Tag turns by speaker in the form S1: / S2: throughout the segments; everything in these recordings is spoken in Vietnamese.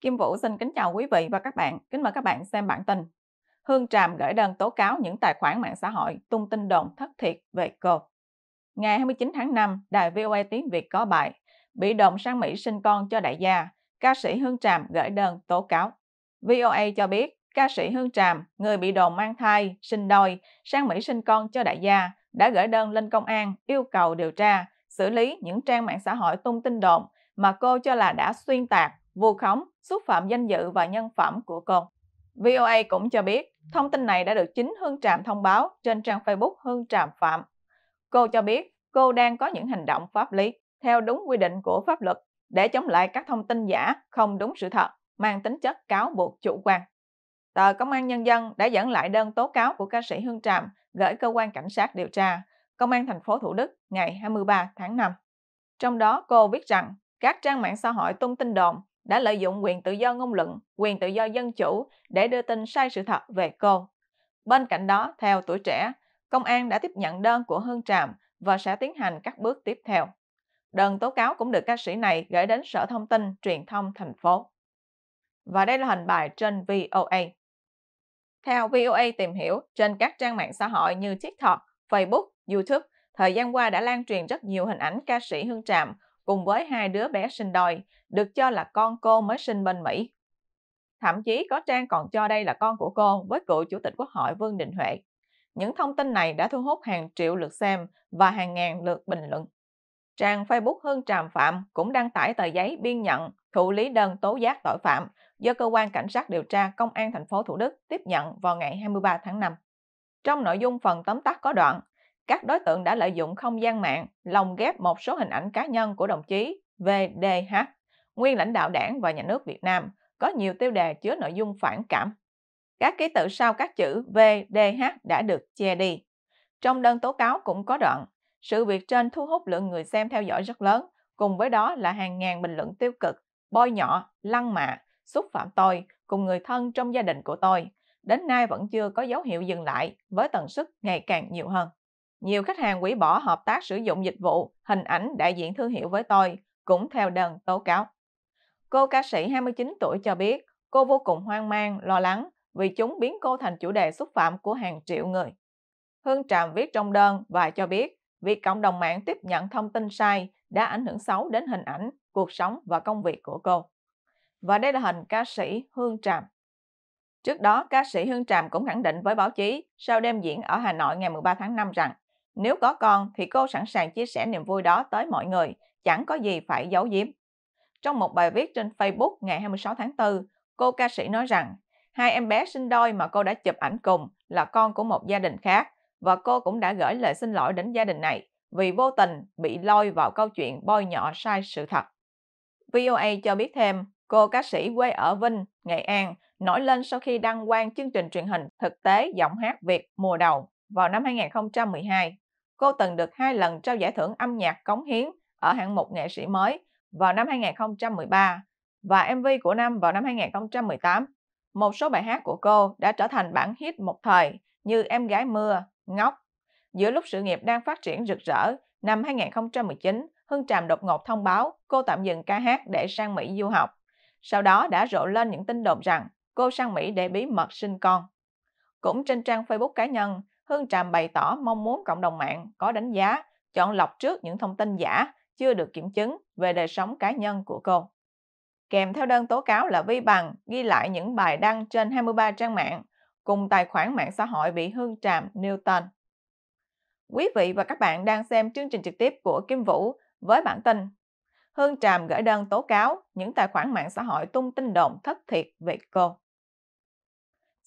S1: Kim Vũ xin kính chào quý vị và các bạn. Kính mời các bạn xem bản tin. Hương Tràm gửi đơn tố cáo những tài khoản mạng xã hội tung tin đồn thất thiệt về cô. Ngày 29 tháng 5, đài VOA tiếng Việt có bài Bị đồn sang Mỹ sinh con cho đại gia, ca sĩ Hương Tràm gửi đơn tố cáo. VOA cho biết, ca sĩ Hương Tràm, người bị đồn mang thai, sinh đôi, sang Mỹ sinh con cho đại gia, đã gửi đơn lên công an yêu cầu điều tra, xử lý những trang mạng xã hội tung tin đồn mà cô cho là đã xuyên tạc, vu khống xúc phạm danh dự và nhân phẩm của con. VOA cũng cho biết, thông tin này đã được chính Hương Tràm thông báo trên trang Facebook Hương Tràm Phạm. Cô cho biết cô đang có những hành động pháp lý theo đúng quy định của pháp luật để chống lại các thông tin giả không đúng sự thật, mang tính chất cáo buộc chủ quan. Tờ Công an Nhân dân đã dẫn lại đơn tố cáo của ca sĩ Hương Tràm gửi cơ quan cảnh sát điều tra Công an thành phố Thủ Đức ngày 23 tháng 5. Trong đó cô viết rằng các trang mạng xã hội tung tin đồn đã lợi dụng quyền tự do ngôn luận, quyền tự do dân chủ để đưa tin sai sự thật về cô. Bên cạnh đó, theo tuổi trẻ, công an đã tiếp nhận đơn của Hương Tràm và sẽ tiến hành các bước tiếp theo. Đơn tố cáo cũng được ca sĩ này gửi đến Sở Thông tin Truyền thông thành phố. Và đây là hình bài trên VOA. Theo VOA tìm hiểu, trên các trang mạng xã hội như TikTok, Facebook, YouTube, thời gian qua đã lan truyền rất nhiều hình ảnh ca sĩ Hương Tràm cùng với hai đứa bé sinh đôi, được cho là con cô mới sinh bên Mỹ. Thậm chí có trang còn cho đây là con của cô với cựu Chủ tịch Quốc hội Vương Đình Huệ. Những thông tin này đã thu hút hàng triệu lượt xem và hàng ngàn lượt bình luận. Trang Facebook Hương Tràm Phạm cũng đăng tải tờ giấy biên nhận thụ lý đơn tố giác tội phạm do cơ quan cảnh sát điều tra Công an thành phố Thủ Đức tiếp nhận vào ngày 23 tháng 5. Trong nội dung phần tóm tắt có đoạn, các đối tượng đã lợi dụng không gian mạng lồng ghép một số hình ảnh cá nhân của đồng chí VDH, nguyên lãnh đạo đảng và nhà nước Việt Nam, có nhiều tiêu đề chứa nội dung phản cảm. Các ký tự sau các chữ VDH đã được che đi. Trong đơn tố cáo cũng có đoạn, sự việc trên thu hút lượng người xem theo dõi rất lớn, cùng với đó là hàng ngàn bình luận tiêu cực, bôi nhọ, lăng mạ, xúc phạm tôi cùng người thân trong gia đình của tôi. Đến nay vẫn chưa có dấu hiệu dừng lại với tần suất ngày càng nhiều hơn. Nhiều khách hàng hủy bỏ hợp tác sử dụng dịch vụ, hình ảnh đại diện thương hiệu với tôi, cũng theo đơn tố cáo. Cô ca sĩ 29 tuổi cho biết cô vô cùng hoang mang, lo lắng vì chúng biến cô thành chủ đề xúc phạm của hàng triệu người. Hương Tràm viết trong đơn và cho biết việc cộng đồng mạng tiếp nhận thông tin sai đã ảnh hưởng xấu đến hình ảnh, cuộc sống và công việc của cô. Và đây là hình ca sĩ Hương Tràm. Trước đó, ca sĩ Hương Tràm cũng khẳng định với báo chí sau đêm diễn ở Hà Nội ngày 13 tháng 5 rằng nếu có con thì cô sẵn sàng chia sẻ niềm vui đó tới mọi người, chẳng có gì phải giấu giếm. Trong một bài viết trên Facebook ngày 26 tháng 4, cô ca sĩ nói rằng hai em bé sinh đôi mà cô đã chụp ảnh cùng là con của một gia đình khác và cô cũng đã gửi lời xin lỗi đến gia đình này vì vô tình bị lôi vào câu chuyện bôi nhọ sai sự thật. VOA cho biết thêm, cô ca sĩ quê ở Vinh, Nghệ An nổi lên sau khi đăng quang chương trình truyền hình thực tế giọng hát Việt mùa đầu vào năm 2012, cô từng được hai lần trao giải thưởng âm nhạc cống hiến ở hạng mục nghệ sĩ mới vào năm 2013 và MV của năm vào năm 2018. Một số bài hát của cô đã trở thành bản hit một thời như Em gái mưa, Ngốc. Giữa lúc sự nghiệp đang phát triển rực rỡ, năm 2019, Hương Tràm đột ngột thông báo cô tạm dừng ca hát để sang Mỹ du học. Sau đó đã rộ lên những tin đồn rằng cô sang Mỹ để bí mật sinh con. Cũng trên trang Facebook cá nhân, Hương Tràm bày tỏ mong muốn cộng đồng mạng có đánh giá, chọn lọc trước những thông tin giả, chưa được kiểm chứng về đời sống cá nhân của cô. Kèm theo đơn tố cáo là vi bằng ghi lại những bài đăng trên 23 trang mạng cùng tài khoản mạng xã hội bị Hương Tràm nêu tên. Quý vị và các bạn đang xem chương trình trực tiếp của Kim Vũ với bản tin Hương Tràm gửi đơn tố cáo những tài khoản mạng xã hội tung tin đồn thất thiệt về cô.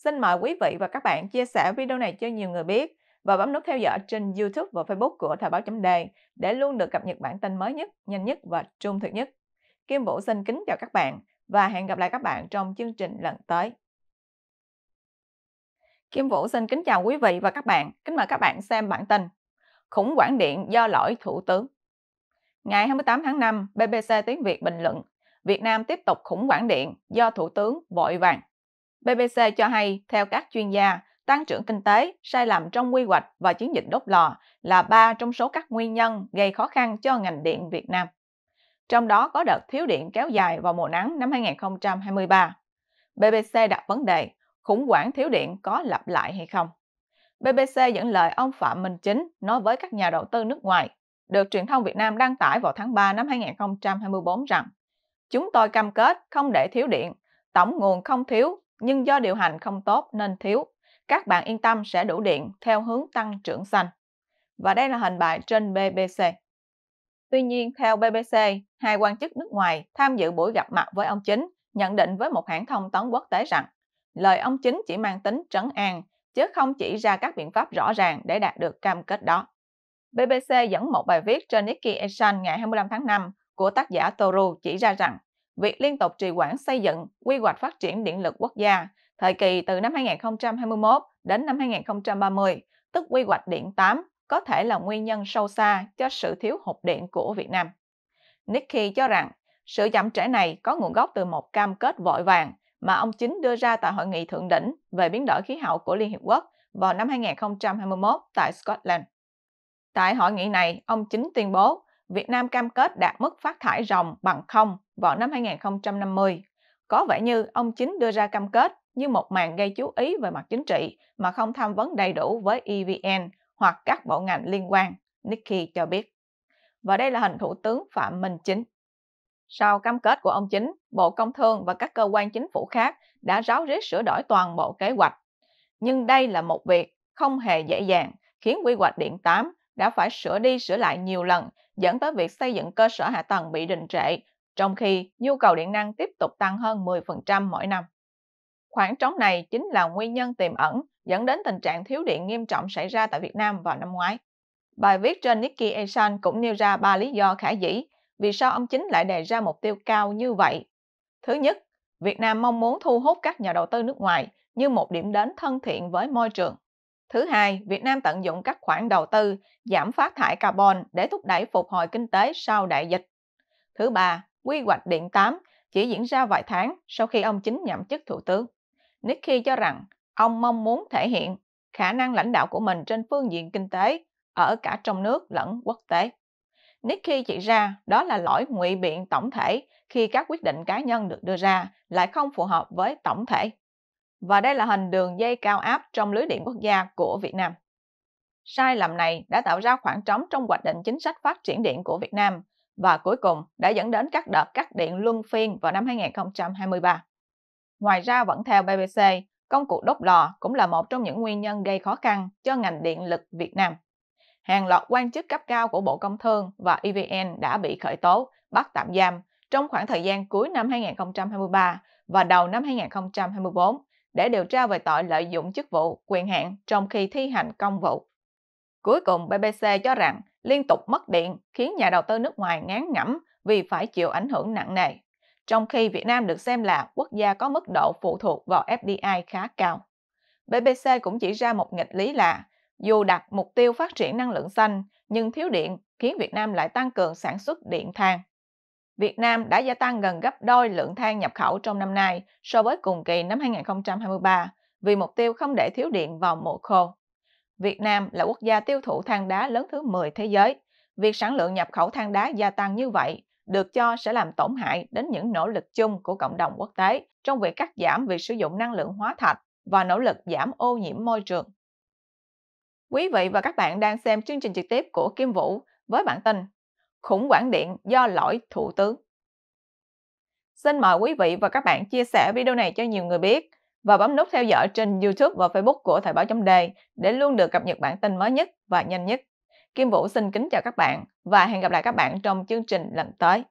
S1: Xin mời quý vị và các bạn chia sẻ video này cho nhiều người biết và bấm nút theo dõi trên YouTube và Facebook của Thời báo chấm đề để luôn được cập nhật bản tin mới nhất, nhanh nhất và trung thực nhất. Kim Vũ xin kính chào các bạn và hẹn gặp lại các bạn trong chương trình lần tới. Kim Vũ xin kính chào quý vị và các bạn. Kính mời các bạn xem bản tin Khủng hoảng điện do lỗi Thủ tướng Ngày 28 tháng 5, BBC Tiếng Việt bình luận Việt Nam tiếp tục khủng hoảng điện do Thủ tướng vội vàng BBC cho hay, theo các chuyên gia, tăng trưởng kinh tế, sai lầm trong quy hoạch và chiến dịch đốt lò là ba trong số các nguyên nhân gây khó khăn cho ngành điện Việt Nam. Trong đó có đợt thiếu điện kéo dài vào mùa nắng năm 2023. BBC đặt vấn đề khủng hoảng thiếu điện có lặp lại hay không. BBC dẫn lời ông Phạm Minh Chính nói với các nhà đầu tư nước ngoài, được truyền thông Việt Nam đăng tải vào tháng 3 năm 2024 rằng Chúng tôi cam kết không để thiếu điện, tổng nguồn không thiếu nhưng do điều hành không tốt nên thiếu. Các bạn yên tâm sẽ đủ điện theo hướng tăng trưởng xanh. Và đây là hình bài trên BBC. Tuy nhiên, theo BBC, hai quan chức nước ngoài tham dự buổi gặp mặt với ông Chính nhận định với một hãng thông tấn quốc tế rằng lời ông Chính chỉ mang tính trấn an, chứ không chỉ ra các biện pháp rõ ràng để đạt được cam kết đó. BBC dẫn một bài viết trên Nikkei Asian ngày 25 tháng 5 của tác giả Toru chỉ ra rằng việc liên tục trì hoãn xây dựng quy hoạch phát triển điện lực quốc gia thời kỳ từ năm 2021 đến năm 2030, tức quy hoạch điện 8, có thể là nguyên nhân sâu xa cho sự thiếu hụt điện của Việt Nam. Nicky cho rằng, sự chậm trễ này có nguồn gốc từ một cam kết vội vàng mà ông chính đưa ra tại hội nghị thượng đỉnh về biến đổi khí hậu của Liên Hiệp Quốc vào năm 2021 tại Scotland. Tại hội nghị này, ông chính tuyên bố Việt Nam cam kết đạt mức phát thải ròng bằng không vào năm 2050. Có vẻ như ông chính đưa ra cam kết như một màn gây chú ý về mặt chính trị mà không tham vấn đầy đủ với EVN hoặc các bộ ngành liên quan, Nikki cho biết. Và đây là hình Thủ tướng Phạm Minh Chính. Sau cam kết của ông Chính, Bộ Công Thương và các cơ quan chính phủ khác đã ráo riết sửa đổi toàn bộ kế hoạch. Nhưng đây là một việc không hề dễ dàng khiến quy hoạch điện 8 đã phải sửa đi sửa lại nhiều lần, dẫn tới việc xây dựng cơ sở hạ tầng bị đình trệ, trong khi nhu cầu điện năng tiếp tục tăng hơn 10% mỗi năm. Khoảng trống này chính là nguyên nhân tiềm ẩn dẫn đến tình trạng thiếu điện nghiêm trọng xảy ra tại Việt Nam vào năm ngoái. Bài viết trên Nikkei Asian cũng nêu ra ba lý do khả dĩ vì sao ông chính lại đề ra mục tiêu cao như vậy. Thứ nhất, Việt Nam mong muốn thu hút các nhà đầu tư nước ngoài như một điểm đến thân thiện với môi trường. Thứ hai, Việt Nam tận dụng các khoản đầu tư giảm phát thải carbon để thúc đẩy phục hồi kinh tế sau đại dịch. Thứ ba, quy hoạch điện 8 chỉ diễn ra vài tháng sau khi ông chính nhậm chức thủ tướng. nikki cho rằng ông mong muốn thể hiện khả năng lãnh đạo của mình trên phương diện kinh tế ở cả trong nước lẫn quốc tế. nikki chỉ ra đó là lỗi ngụy biện tổng thể khi các quyết định cá nhân được đưa ra lại không phù hợp với tổng thể và đây là hình đường dây cao áp trong lưới điện quốc gia của Việt Nam. Sai lầm này đã tạo ra khoảng trống trong hoạch định chính sách phát triển điện của Việt Nam và cuối cùng đã dẫn đến các đợt cắt điện luân phiên vào năm 2023. Ngoài ra vẫn theo BBC, công cụ đốt lò cũng là một trong những nguyên nhân gây khó khăn cho ngành điện lực Việt Nam. Hàng loạt quan chức cấp cao của Bộ Công Thương và EVN đã bị khởi tố, bắt tạm giam trong khoảng thời gian cuối năm 2023 và đầu năm 2024 để điều tra về tội lợi dụng chức vụ, quyền hạn trong khi thi hành công vụ. Cuối cùng, BBC cho rằng liên tục mất điện khiến nhà đầu tư nước ngoài ngán ngẩm vì phải chịu ảnh hưởng nặng nề, trong khi Việt Nam được xem là quốc gia có mức độ phụ thuộc vào FDI khá cao. BBC cũng chỉ ra một nghịch lý là dù đặt mục tiêu phát triển năng lượng xanh nhưng thiếu điện khiến Việt Nam lại tăng cường sản xuất điện than. Việt Nam đã gia tăng gần gấp đôi lượng than nhập khẩu trong năm nay so với cùng kỳ năm 2023 vì mục tiêu không để thiếu điện vào mùa khô. Việt Nam là quốc gia tiêu thụ than đá lớn thứ 10 thế giới. Việc sản lượng nhập khẩu than đá gia tăng như vậy được cho sẽ làm tổn hại đến những nỗ lực chung của cộng đồng quốc tế trong việc cắt giảm việc sử dụng năng lượng hóa thạch và nỗ lực giảm ô nhiễm môi trường. Quý vị và các bạn đang xem chương trình trực tiếp của Kim Vũ với bản tin khủng hoảng điện do lỗi thủ tướng. Xin mời quý vị và các bạn chia sẻ video này cho nhiều người biết và bấm nút theo dõi trên YouTube và Facebook của Thời báo chấm đề để luôn được cập nhật bản tin mới nhất và nhanh nhất. Kim Vũ xin kính chào các bạn và hẹn gặp lại các bạn trong chương trình lần tới.